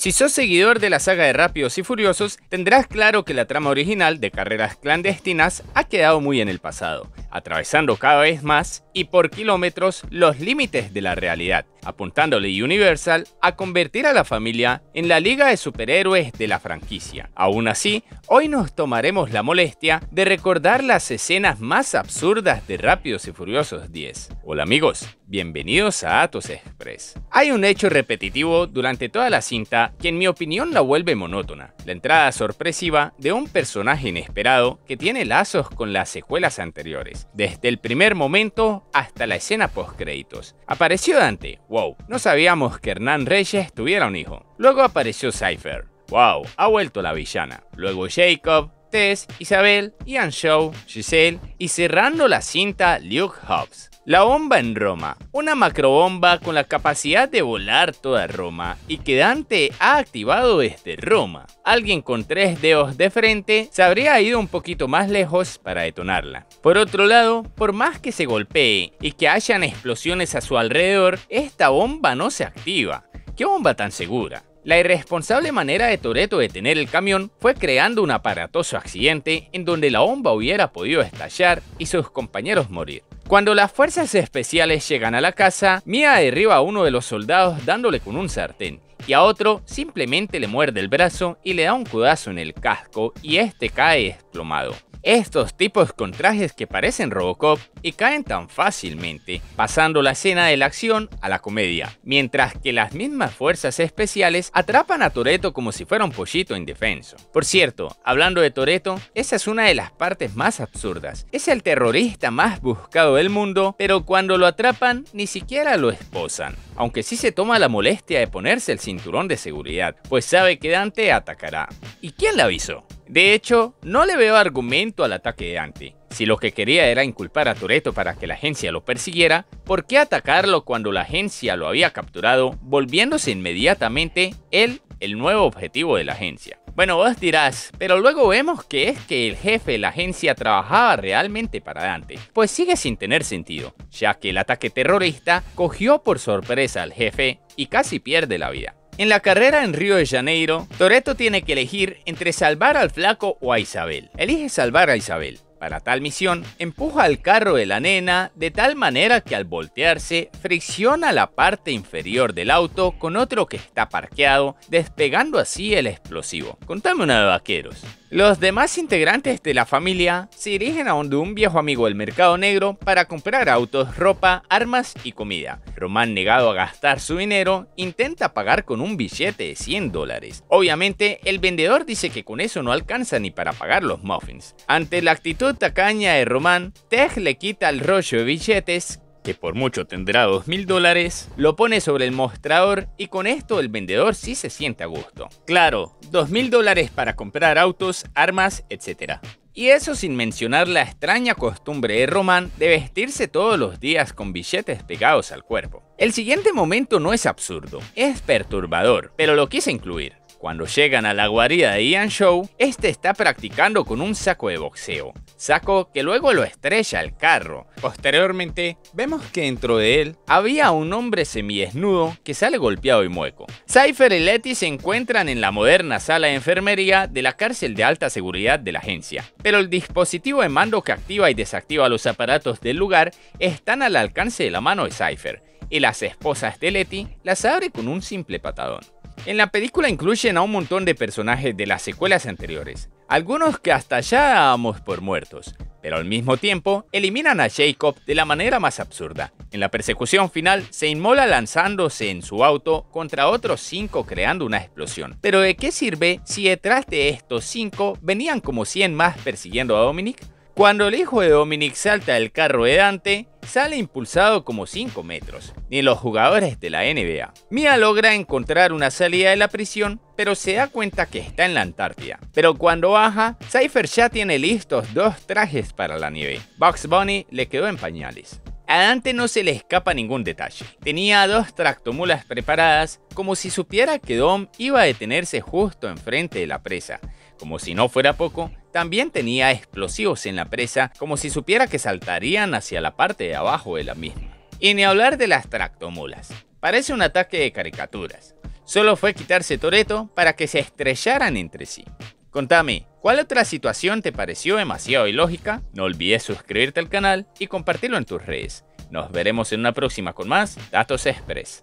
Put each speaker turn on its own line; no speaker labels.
Si sos seguidor de la saga de Rápidos y Furiosos, tendrás claro que la trama original de carreras clandestinas ha quedado muy en el pasado, atravesando cada vez más y por kilómetros los límites de la realidad, apuntándole Universal a convertir a la familia en la liga de superhéroes de la franquicia. Aún así, hoy nos tomaremos la molestia de recordar las escenas más absurdas de Rápidos y Furiosos 10. Hola amigos, bienvenidos a Atos Express. Hay un hecho repetitivo durante toda la cinta que en mi opinión la vuelve monótona, la entrada sorpresiva de un personaje inesperado que tiene lazos con las secuelas anteriores, desde el primer momento hasta la escena post créditos. Apareció Dante, Wow, no sabíamos que Hernán Reyes tuviera un hijo. Luego apareció Cypher. Wow, ha vuelto la villana. Luego Jacob, Tess, Isabel, Ian Shaw, Giselle y cerrando la cinta Luke Hobbs. La bomba en Roma, una macrobomba con la capacidad de volar toda Roma y que Dante ha activado desde Roma. Alguien con tres dedos de frente se habría ido un poquito más lejos para detonarla. Por otro lado, por más que se golpee y que hayan explosiones a su alrededor, esta bomba no se activa. ¿Qué bomba tan segura? La irresponsable manera de Toreto detener el camión fue creando un aparatoso accidente en donde la bomba hubiera podido estallar y sus compañeros morir. Cuando las fuerzas especiales llegan a la casa, Mia derriba a uno de los soldados dándole con un sartén y a otro simplemente le muerde el brazo y le da un codazo en el casco y este cae estos tipos con trajes que parecen Robocop y caen tan fácilmente, pasando la escena de la acción a la comedia, mientras que las mismas fuerzas especiales atrapan a Toreto como si fuera un pollito indefenso. Por cierto, hablando de Toreto, esa es una de las partes más absurdas. Es el terrorista más buscado del mundo, pero cuando lo atrapan ni siquiera lo esposan, aunque sí se toma la molestia de ponerse el cinturón de seguridad, pues sabe que Dante atacará. ¿Y quién le avisó? De hecho, no le veo argumento al ataque de Dante. Si lo que quería era inculpar a Toretto para que la agencia lo persiguiera, ¿por qué atacarlo cuando la agencia lo había capturado, volviéndose inmediatamente él el nuevo objetivo de la agencia? Bueno, vos dirás, pero luego vemos que es que el jefe de la agencia trabajaba realmente para Dante, pues sigue sin tener sentido, ya que el ataque terrorista cogió por sorpresa al jefe y casi pierde la vida. En la carrera en Río de Janeiro, Toreto tiene que elegir entre salvar al flaco o a Isabel. Elige salvar a Isabel. Para tal misión, empuja al carro de la nena de tal manera que al voltearse fricciona la parte inferior del auto con otro que está parqueado, despegando así el explosivo. Contame una de vaqueros. Los demás integrantes de la familia se dirigen a donde un viejo amigo del mercado negro para comprar autos, ropa, armas y comida. Román, negado a gastar su dinero, intenta pagar con un billete de 100 dólares. Obviamente, el vendedor dice que con eso no alcanza ni para pagar los muffins. Ante la actitud tacaña de Román, Tej le quita el rollo de billetes que por mucho tendrá 2.000 dólares, lo pone sobre el mostrador y con esto el vendedor sí se siente a gusto. Claro, 2.000 dólares para comprar autos, armas, etc. Y eso sin mencionar la extraña costumbre de Roman de vestirse todos los días con billetes pegados al cuerpo. El siguiente momento no es absurdo, es perturbador, pero lo quise incluir. Cuando llegan a la guarida de Ian Show, este está practicando con un saco de boxeo, saco que luego lo estrella al carro. Posteriormente, vemos que dentro de él había un hombre semidesnudo que sale golpeado y mueco. Cypher y Letty se encuentran en la moderna sala de enfermería de la cárcel de alta seguridad de la agencia, pero el dispositivo de mando que activa y desactiva los aparatos del lugar están al alcance de la mano de Cypher, y las esposas de Letty las abre con un simple patadón. En la película incluyen a un montón de personajes de las secuelas anteriores, algunos que hasta ya dábamos por muertos, pero al mismo tiempo eliminan a Jacob de la manera más absurda. En la persecución final se inmola lanzándose en su auto contra otros cinco creando una explosión. Pero ¿de qué sirve si detrás de estos cinco venían como 100 más persiguiendo a Dominic? Cuando el hijo de Dominic salta del carro de Dante, sale impulsado como 5 metros, ni los jugadores de la NBA. Mia logra encontrar una salida de la prisión, pero se da cuenta que está en la Antártida. Pero cuando baja, Cypher ya tiene listos dos trajes para la nieve. Bugs Bunny le quedó en pañales. A Dante no se le escapa ningún detalle. Tenía dos tractomulas preparadas como si supiera que Dom iba a detenerse justo enfrente de la presa. Como si no fuera poco, también tenía explosivos en la presa como si supiera que saltarían hacia la parte de abajo de la misma. Y ni hablar de las tractomulas. Parece un ataque de caricaturas. Solo fue quitarse Toreto para que se estrellaran entre sí. Contame, ¿cuál otra situación te pareció demasiado ilógica? No olvides suscribirte al canal y compartirlo en tus redes. Nos veremos en una próxima con más Datos Express.